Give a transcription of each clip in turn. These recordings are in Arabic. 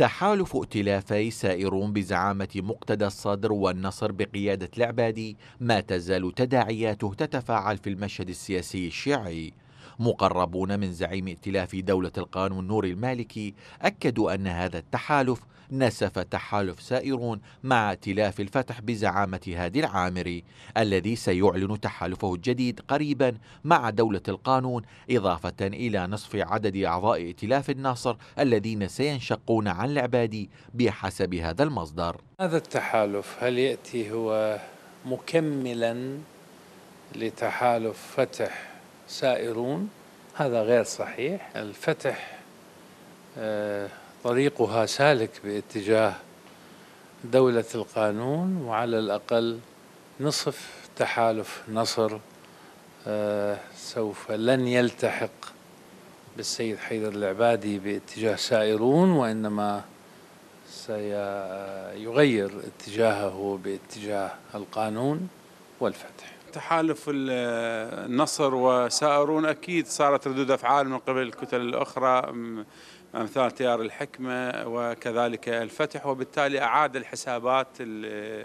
تحالف ائتلافي سائرون بزعامة مقتدى الصدر والنصر بقيادة العبادي ما تزال تداعياته تتفاعل في المشهد السياسي الشيعي مقربون من زعيم ائتلاف دولة القانون نور المالكي أكدوا أن هذا التحالف نسف تحالف سائرون مع ائتلاف الفتح بزعامة هادي العامري الذي سيعلن تحالفه الجديد قريبا مع دولة القانون إضافة إلى نصف عدد أعضاء ائتلاف الناصر الذين سينشقون عن العبادي بحسب هذا المصدر هذا التحالف هل يأتي هو مكملا لتحالف فتح سائرون هذا غير صحيح الفتح آه، طريقها سالك باتجاه دولة القانون وعلى الأقل نصف تحالف نصر آه، سوف لن يلتحق بالسيد حيدر العبادي باتجاه سائرون وإنما سيغير اتجاهه باتجاه القانون والفتح تحالف النصر وسائرون أكيد صارت ردود أفعال من قبل الكتل الأخرى امثال تيار الحكمه وكذلك الفتح وبالتالي اعاد الحسابات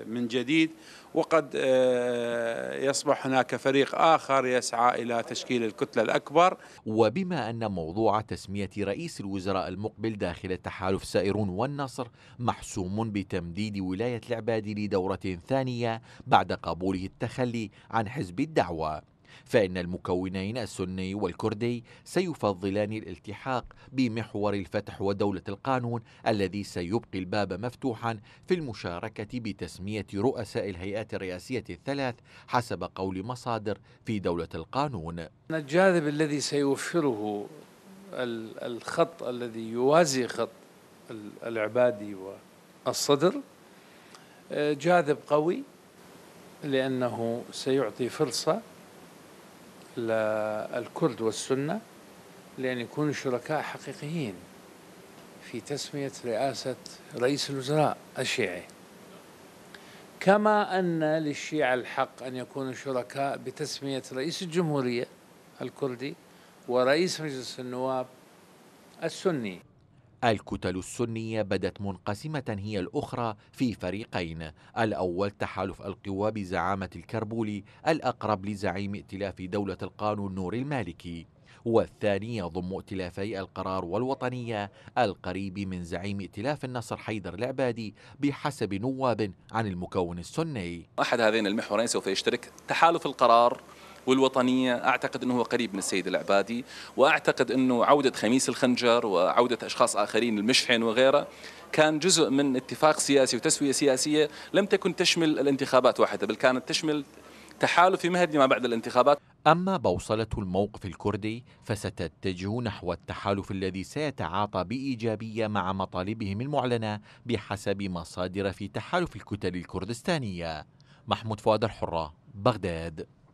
من جديد وقد آه، يصبح هناك فريق اخر يسعى الى تشكيل الكتله الاكبر وبما ان موضوع تسميه رئيس الوزراء المقبل داخل التحالف سائرون والنصر محسوم بتمديد ولايه العبادي لدوره ثانيه بعد قبوله التخلي عن حزب الدعوه فإن المكونين السني والكردي سيفضلان الالتحاق بمحور الفتح ودولة القانون الذي سيبقي الباب مفتوحا في المشاركة بتسمية رؤساء الهيئات الرئاسية الثلاث حسب قول مصادر في دولة القانون الجاذب الذي سيوفره الخط الذي يوازي خط العبادي والصدر آه، جاذب قوي لأنه سيعطي فرصة للكرد والسنة لأن يكونوا شركاء حقيقيين في تسمية رئاسة رئيس الوزراء الشيعي كما أن للشيعة الحق أن يكونوا شركاء بتسمية رئيس الجمهورية الكردي ورئيس مجلس النواب السني الكتل السنية بدت منقسمة هي الأخرى في فريقين الأول تحالف القوى بزعامة الكربولي الأقرب لزعيم ائتلاف دولة القانون نور المالكي والثاني يضم ائتلافي القرار والوطنية القريب من زعيم ائتلاف النصر حيدر العبادي بحسب نواب عن المكون السني أحد هذين المحورين سوف يشترك تحالف القرار والوطنية أعتقد أنه هو قريب من السيد العبادي وأعتقد أنه عودة خميس الخنجر وعودة أشخاص آخرين المشحن وغيره كان جزء من اتفاق سياسي وتسوية سياسية لم تكن تشمل الانتخابات واحدة بل كانت تشمل تحالف في مهد ما بعد الانتخابات أما بوصلة الموقف الكردي فستتجه نحو التحالف الذي سيتعاطى بإيجابية مع مطالبهم المعلنة بحسب مصادر في تحالف الكتل الكردستانية محمود فؤاد الحرة بغداد